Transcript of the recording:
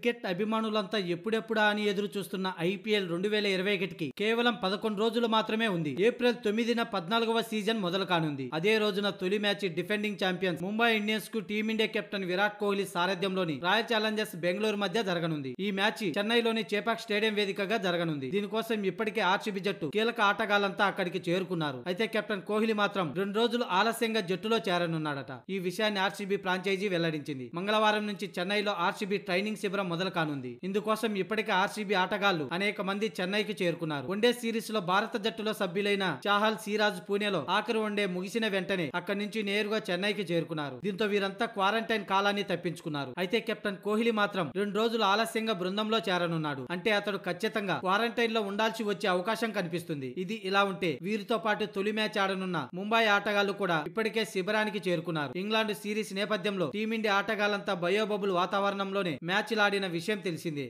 cricket అభిమానులంతా ఎప్పుడెప్పుడా అని ఎదురు చూస్తున్న ఐపీఎల్ రెండు వేల ఇరవై ఒకటికి కేవలం పదకొండు రోజులు మాత్రమే ఉంది ఏప్రిల్ తొమ్మిదిన పద్నాలుగవ సీజన్ మొదలు కానుంది అదే రోజున తొలి match defending champions Mumbai Indians కు టీమిండియా కెప్టెన్ విరాట్ కోహ్లీ సారథ్యంలోని రాయల్ ఛాలెంజర్స్ బెంగళూరు మధ్య జరగనుంది ఈ మ్యాచ్ చెన్నైలోని చేపాక్ స్టేడియం వేదికగా జరగనుంది దీనికోసం ఇప్పటికే ఆర్సీబీ జట్టు కీలక ఆటగాళ్లంతా అక్కడికి చేరుకున్నారు అయితే కెప్టెన్ కోహ్లీ మాత్రం రెండు రోజులు ఆలస్యంగా జట్టులో చేరనున్నాడట ఈ విషయాన్ని ఆర్సీబీ ఫ్రాంచైజీ వెల్లడించింది మంగళవారం నుంచి చెన్నైలో ఆర్సీబీ ట్రైనింగ్ శిబిరం మొదలు కానుంది ఇందుకోసం ఇప్పటికే ఆర్సీబీ ఆటగాళ్లు అనేక మంది చెన్నైకి చేరుకున్నారు వన్డే సిరీస్ లో భారత జట్టులో సభ్యులైన చాహల్ సిరాజ్ పూణేలో ఆఖరి వన్డే ముగిసిన వెంటనే అక్కడి నుంచి నేరుగా చెన్నైకి చేరుకున్నారు దీంతో వీరంతా క్వారంటైన్ కాలాన్ని తప్పించుకున్నారు అయితే కెప్టెన్ కోహ్లీ మాత్రం రెండు రోజులు ఆలస్యంగా బృందంలో చేరనున్నాడు అంటే అతడు ఖచ్చితంగా క్వారంటైన్ లో ఉండాల్సి వచ్చే అవకాశం కనిపిస్తుంది ఇది ఇలా ఉంటే వీరితో పాటు తొలి మ్యాచ్ ఆడనున్న ముంబై ఆటగాళ్లు కూడా ఇప్పటికే శిబిరానికి చేరుకున్నారు ఇంగ్లాండ్ సిరీస్ నేపథ్యంలో టీమిండియా ఆటగాళ్లంతా బయోబబుల్ వాతావరణంలోనే మ్యాచ్లాడిన విషయం తెలిసిందే